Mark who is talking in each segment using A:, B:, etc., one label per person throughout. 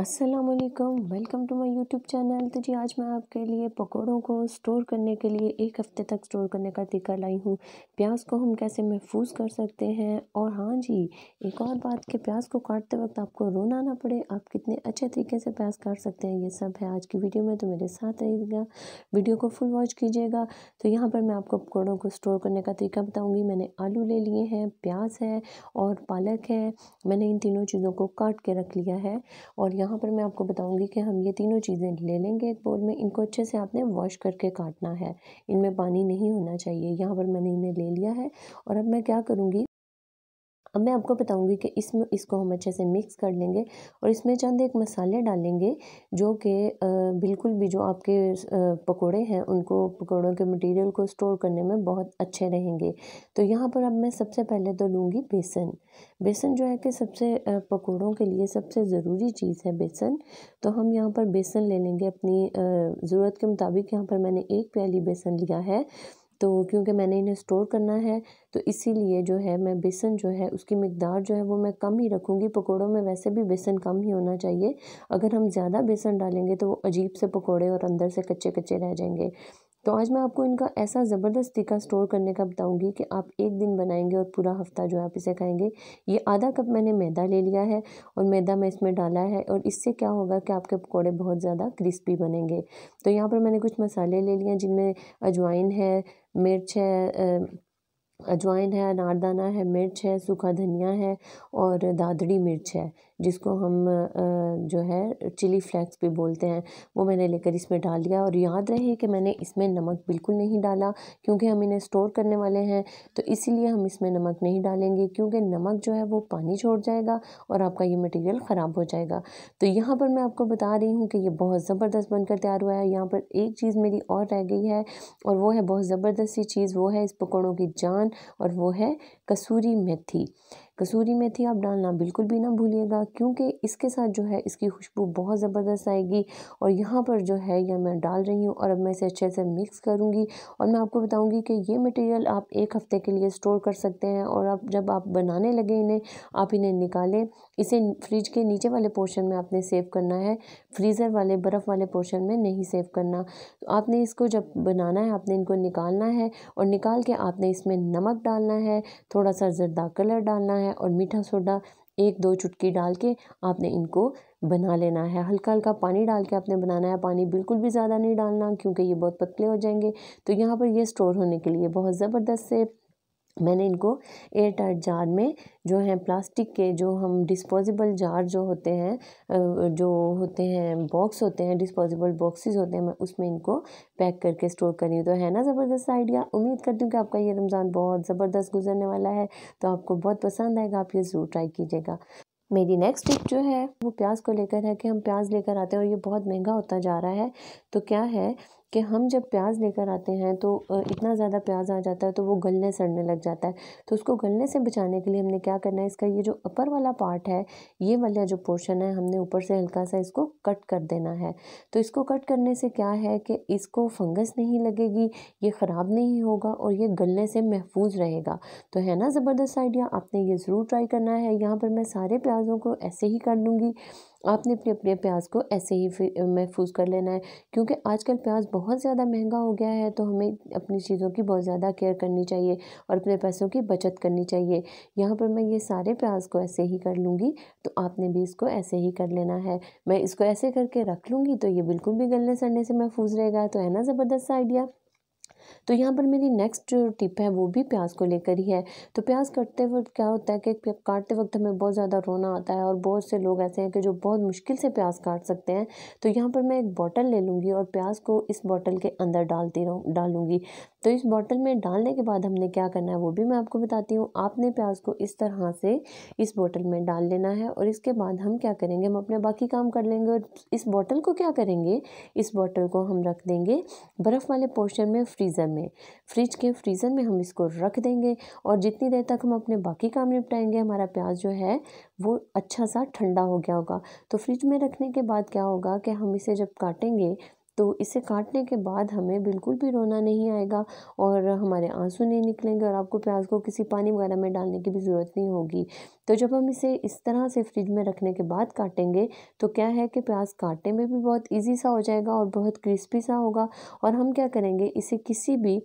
A: Aslam welcome to my YouTube channel तो जी आज मैं आपके लिए पकोड़ों को स्टोर करने के लिए एक हफ़्ते तक स्टोर करने का तरीका लाई हूँ प्याज को हम कैसे महफूज कर सकते हैं और हाँ जी एक और बात कि प्याज को काटते वक्त आपको रोना ना पड़े आप कितने अच्छे तरीके से प्याज काट सकते हैं ये सब है आज की वीडियो में तो मेरे साथ रहिएगा वीडियो को फुल वॉच कीजिएगा तो यहाँ पर मैं आपको पकौड़ों को स्टोर करने का तरीका बताऊँगी मैंने आलू ले लिए हैं प्याज है और पालक है मैंने इन तीनों चीज़ों को काट के रख लिया है और यहाँ यहाँ पर मैं आपको बताऊंगी कि हम ये तीनों चीज़ें ले लेंगे एक बोल में इनको अच्छे से आपने वॉश करके काटना है इनमें पानी नहीं होना चाहिए यहाँ पर मैंने इन्हें ले लिया है और अब मैं क्या करूँगी अब मैं आपको बताऊंगी कि इसमें इसको हम अच्छे से मिक्स कर लेंगे और इसमें चंद एक मसाले डालेंगे जो कि बिल्कुल भी जो आपके पकोड़े हैं उनको पकोड़ों के मटेरियल को स्टोर करने में बहुत अच्छे रहेंगे तो यहाँ पर अब मैं सबसे पहले तो लूँगी बेसन बेसन जो है कि सबसे पकोड़ों के लिए सबसे ज़रूरी चीज़ है बेसन तो हम यहाँ पर बेसन ले लेंगे अपनी ज़रूरत के मुताबिक यहाँ पर मैंने एक प्याली बेसन लिया है तो क्योंकि मैंने इन्हें स्टोर करना है तो इसीलिए जो है मैं बेसन जो है उसकी मकदार जो है वो मैं कम ही रखूँगी पकौड़ों में वैसे भी बेसन कम ही होना चाहिए अगर हम ज़्यादा बेसन डालेंगे तो वो अजीब से पकौड़े और अंदर से कच्चे कच्चे रह जाएंगे तो आज मैं आपको इनका ऐसा ज़बरदस्त टीका स्टोर करने का बताऊंगी कि आप एक दिन बनाएंगे और पूरा हफ्ता जो आप इसे खाएंगे ये आधा कप मैंने मैदा ले लिया है और मैदा मैं इसमें डाला है और इससे क्या होगा कि आपके पकौड़े बहुत ज़्यादा क्रिस्पी बनेंगे तो यहाँ पर मैंने कुछ मसाले ले लिए हैं जिनमें अजवाइन है मिर्च है अजवाइन है अनारदाना है मिर्च है सूखा धनिया है और दादड़ी मिर्च है जिसको हम जो है चिली फ्लेक्स भी बोलते हैं वो मैंने लेकर इसमें डाल दिया और याद रहे कि मैंने इसमें नमक बिल्कुल नहीं डाला क्योंकि हम इन्हें स्टोर करने वाले हैं तो इसीलिए हम इसमें नमक नहीं डालेंगे क्योंकि नमक जो है वो पानी छोड़ जाएगा और आपका ये मटेरियल ख़राब हो जाएगा तो यहाँ पर मैं आपको बता रही हूँ कि ये बहुत ज़बरदस्त बनकर तैयार हुआ है यहाँ पर एक चीज़ मेरी और रह गई है और वो है बहुत ज़बरदस्त चीज़ वो है इस पकौड़ों की जान और वो है कसूरी मेथी कसूरी मेथी आप डालना बिल्कुल भी ना भूलिएगा क्योंकि इसके साथ जो है इसकी खुशबू बहुत ज़बरदस्त आएगी और यहाँ पर जो है यह मैं डाल रही हूँ और अब मैं इसे अच्छे से मिक्स करूँगी और मैं आपको बताऊँगी कि ये मटेरियल आप एक हफ़्ते के लिए स्टोर कर सकते हैं और आप जब आप बनाने लगे इन्हें आप इन्हें निकालें इसे फ्रिज के नीचे वाले पोर्शन में आपने सेव करना है फ्रीज़र वाले बर्फ़ वाले पोर्शन में नहीं सेव करना तो आपने इसको जब बनाना है आपने इनको निकालना है और निकाल के आपने इसमें नमक डालना है थोड़ा सा जरदा कलर डालना है है और मीठा सोडा एक दो चुटकी डाल के आपने इनको बना लेना है हल्का हल्का पानी डाल के आपने बनाना है पानी बिल्कुल भी ज़्यादा नहीं डालना क्योंकि ये बहुत पतले हो जाएंगे तो यहाँ पर ये स्टोर होने के लिए बहुत ज़बरदस्त से मैंने इनको एयर टाइट जार में जो है प्लास्टिक के जो हम डिस्पोजेबल जार जो होते हैं जो होते हैं बॉक्स होते हैं डिस्पोजेबल बॉक्सेस होते हैं मैं उसमें इनको पैक करके स्टोर करी तो है ना ज़बरदस्त आइडिया उम्मीद करती हूँ कि आपका ये रमज़ान बहुत ज़बरदस्त गुजरने वाला है तो आपको बहुत पसंद आएगा आप ये ज़रूर ट्राई कीजिएगा मेरी नेक्स्ट टिप जो है वो प्याज को लेकर है कि हम प्याज लेकर आते हैं और ये बहुत महंगा होता जा रहा है तो क्या है कि हम जब प्याज लेकर आते हैं तो इतना ज़्यादा प्याज आ जाता है तो वो गलने सड़ने लग जाता है तो उसको गलने से बचाने के लिए हमने क्या करना है इसका ये जो अपर वाला पार्ट है ये वाला जो पोर्शन है हमने ऊपर से हल्का सा इसको कट कर देना है तो इसको कट करने से क्या है कि इसको फंगस नहीं लगेगी ये ख़राब नहीं होगा और ये गलने से महफूज रहेगा तो है ना ज़बरदस्त आइडिया आपने ये ज़रूर ट्राई करना है यहाँ पर मैं सारे प्याज़ों को ऐसे ही कर लूँगी आपने अपने अपने प्याज को ऐसे ही महफूज कर लेना है क्योंकि आजकल प्याज बहुत ज़्यादा महंगा हो गया है तो हमें अपनी चीज़ों की बहुत ज़्यादा केयर करनी चाहिए और अपने पैसों की बचत करनी चाहिए यहाँ पर मैं ये सारे प्याज को ऐसे ही कर लूँगी तो आपने भी इसको ऐसे ही कर लेना है मैं इसको ऐसे करके रख लूँगी तो ये बिल्कुल भी गलने सड़ने से महफूज रहेगा तो है ना ज़बरदस्त आइडिया तो यहाँ पर मेरी नेक्स्ट जो टिप है वो भी प्याज को लेकर ही है तो प्याज काटते वक्त क्या होता है कि काटते वक्त हमें बहुत ज़्यादा रोना आता है और बहुत से लोग ऐसे हैं कि जो बहुत मुश्किल से प्याज काट सकते हैं तो यहाँ पर मैं एक बॉटल ले लूँगी और प्याज को इस बॉटल के अंदर डालती रहूँ डालूँगी तो इस बॉटल में डालने के बाद हमने क्या करना है वो भी मैं आपको बताती हूँ आपने प्याज को इस तरह से इस बॉटल में डाल लेना है और इसके बाद हम क्या करेंगे हम अपने बाकी काम कर लेंगे और इस बॉटल को क्या करेंगे इस बॉटल को हम रख देंगे बर्फ़ वाले पोर्शन में फ्रीज़ फ्रीज़र में फ्रिज के फ्रीज़र में हम इसको रख देंगे और जितनी देर तक हम अपने बाकी काम निपटाएंगे हमारा प्याज जो है वो अच्छा सा ठंडा हो गया होगा तो फ्रिज में रखने के बाद क्या होगा कि हम इसे जब काटेंगे तो इसे काटने के बाद हमें बिल्कुल भी रोना नहीं आएगा और हमारे आंसू नहीं निकलेंगे और आपको प्याज को किसी पानी वगैरह में डालने की भी ज़रूरत नहीं होगी तो जब हम इसे इस तरह से फ्रिज में रखने के बाद काटेंगे तो क्या है कि प्याज काटने में भी बहुत ईजी सा हो जाएगा और बहुत क्रिस्पी सा होगा और हम क्या करेंगे इसे किसी भी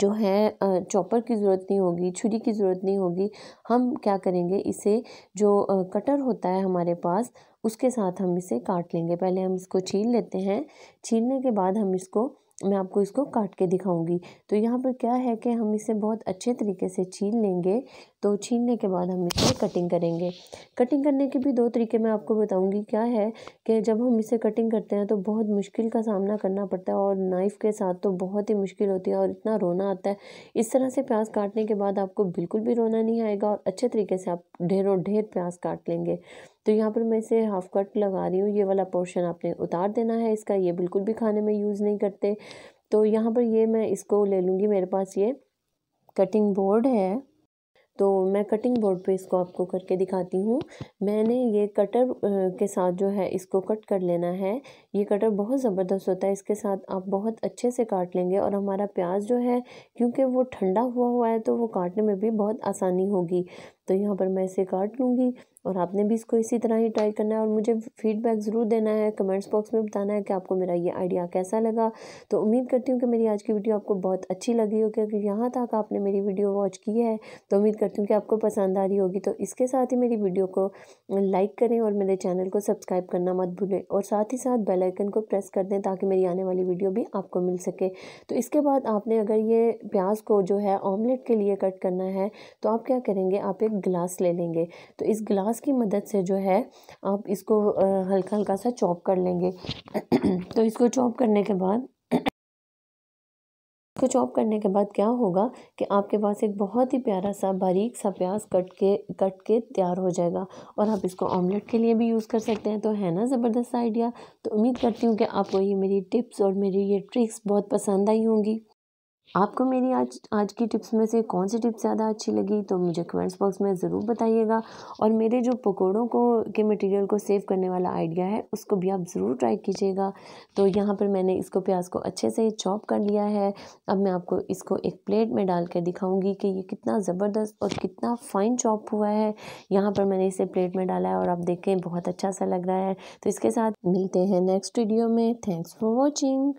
A: जो है चॉपर की ज़रूरत नहीं होगी छुरी की ज़रूरत नहीं होगी हम क्या करेंगे इसे जो कटर होता है हमारे पास उसके साथ हम इसे काट लेंगे पहले हम इसको छील लेते हैं छीलने के बाद हम इसको मैं आपको इसको काट के दिखाऊंगी तो यहाँ पर क्या है कि हम इसे बहुत अच्छे तरीके से छीन लेंगे तो छीनने के बाद हम इसे कटिंग करेंगे कटिंग करने के भी दो तरीके मैं आपको बताऊंगी क्या है कि जब हम इसे कटिंग करते हैं तो बहुत मुश्किल का सामना करना पड़ता है और नाइफ़ के साथ तो बहुत ही मुश्किल होती है और इतना रोना आता है इस तरह से प्याज काटने के बाद आपको बिल्कुल भी रोना नहीं आएगा और अच्छे तरीके से आप ढेरों ढेर प्याज काट लेंगे तो यहाँ पर मैं इसे हाफ कट लगा रही हूँ ये वाला पोर्शन आपने उतार देना है इसका ये बिल्कुल भी खाने में यूज़ नहीं करते तो यहाँ पर ये मैं इसको ले लूँगी मेरे पास ये कटिंग बोर्ड है तो मैं कटिंग बोर्ड पे इसको आपको करके दिखाती हूँ मैंने ये कटर के साथ जो है इसको कट कर लेना है ये कटर बहुत ज़बरदस्त होता है इसके साथ आप बहुत अच्छे से काट लेंगे और हमारा प्याज जो है क्योंकि वो ठंडा हुआ हुआ है तो वो काटने में भी बहुत आसानी होगी तो यहाँ पर मैं इसे काट लूँगी और आपने भी इसको इसी तरह ही ट्राई करना है और मुझे फीडबैक ज़रूर देना है कमेंट्स बॉक्स में बताना है कि आपको मेरा ये आइडिया कैसा लगा तो उम्मीद करती हूँ कि मेरी आज की वीडियो आपको बहुत अच्छी लगी होगी अगर यहाँ तक आपने मेरी वीडियो वॉच की है तो उम्मीद करती हूँ कि आपको पसंद आ रही होगी तो इसके साथ ही मेरी वीडियो को लाइक करें और मेरे चैनल को सब्सक्राइब करना मत भूलें और साथ ही साथ बेल आइकन को प्रेस कर दें ताकि मेरी आने वाली वीडियो भी आपको मिल सके तो इसके बाद आपने अगर ये प्याज को जो है ऑमलेट के लिए कट करना है तो आप क्या करेंगे आप एक गिलास ले लेंगे तो इस गिलास चम्मच की मदद से जो है आप इसको हल्का हल्का सा चॉप कर लेंगे तो इसको चॉप करने के बाद इसको चॉप करने के बाद क्या होगा कि आपके पास एक बहुत ही प्यारा सा बारीक सा प्याज कट के कट के तैयार हो जाएगा और आप इसको ऑमलेट के लिए भी यूज़ कर सकते हैं तो है ना ज़बरदस्त आइडिया तो उम्मीद करती हूँ कि आपको ये मेरी टिप्स और मेरी ये ट्रिक्स बहुत पसंद आई होंगी आपको मेरी आज आज की टिप्स में से कौन सी टिप्स ज़्यादा अच्छी लगी तो मुझे कमेंट्स बॉक्स में ज़रूर बताइएगा और मेरे जो पकोड़ों को के मटेरियल को सेव करने वाला आइडिया है उसको भी आप ज़रूर ट्राई कीजिएगा तो यहाँ पर मैंने इसको प्याज को अच्छे से चॉप कर लिया है अब मैं आपको इसको एक प्लेट में डाल कर दिखाऊँगी कि ये कितना ज़बरदस्त और कितना फ़ाइन चॉप हुआ है यहाँ पर मैंने इसे प्लेट में डाला है और आप देखें बहुत अच्छा सा लग रहा है तो इसके साथ मिलते हैं नेक्स्ट वीडियो में थैंक्स फॉर वॉचिंग